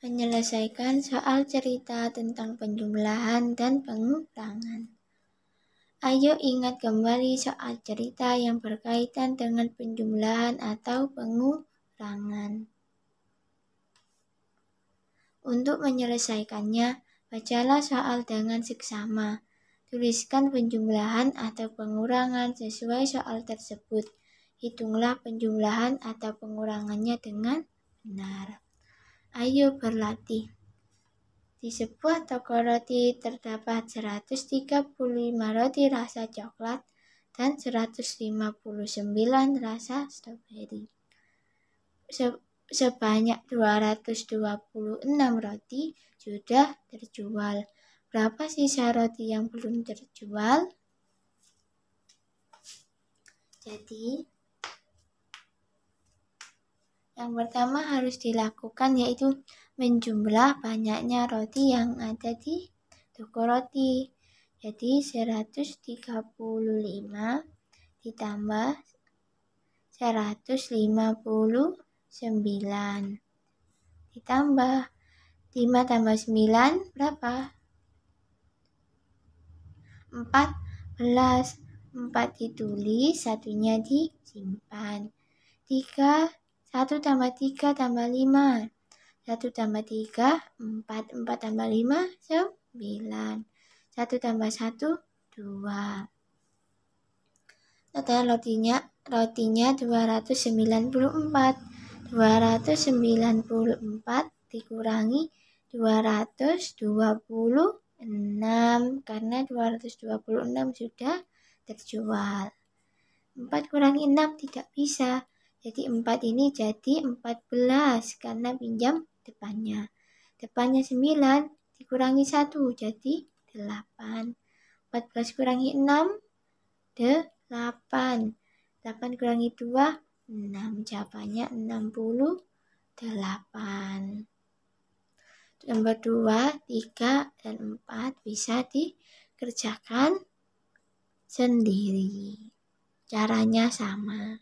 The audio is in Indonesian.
menyelesaikan soal cerita tentang penjumlahan dan pengurangan. Ayo ingat kembali soal cerita yang berkaitan dengan penjumlahan atau pengurangan. Untuk menyelesaikannya, bacalah soal dengan seksama. Tuliskan penjumlahan atau pengurangan sesuai soal tersebut. Hitunglah penjumlahan atau pengurangannya dengan benar. Ayo berlatih. Di sebuah toko roti terdapat 135 roti rasa coklat dan 159 rasa stroberi. Se sebanyak 226 roti sudah terjual. Berapa sisa roti yang belum terjual? Jadi, yang pertama harus dilakukan yaitu menjumlah banyaknya roti yang ada di toko roti. Jadi 135 ditambah 159 ditambah 5 tambah 9 berapa? 14 4 ditulis, satunya disimpan. 3 1 tambah 3 tambah 5. 1 tambah 3, 4. 4 tambah 5, 9. 1 tambah 1, 2. Total rotinya, rotinya 294. 294 dikurangi 226 karena 226 sudah terjual. 4 kurangi 6 tidak bisa. Jadi 4 ini jadi 14 karena pinjam depannya. Depannya 9 dikurangi 1 jadi 8. 14 kurangi 6 8. 8 kurangi 2 6 jawabannya 68 nomor 2, 3, dan 4 bisa dikerjakan sendiri caranya sama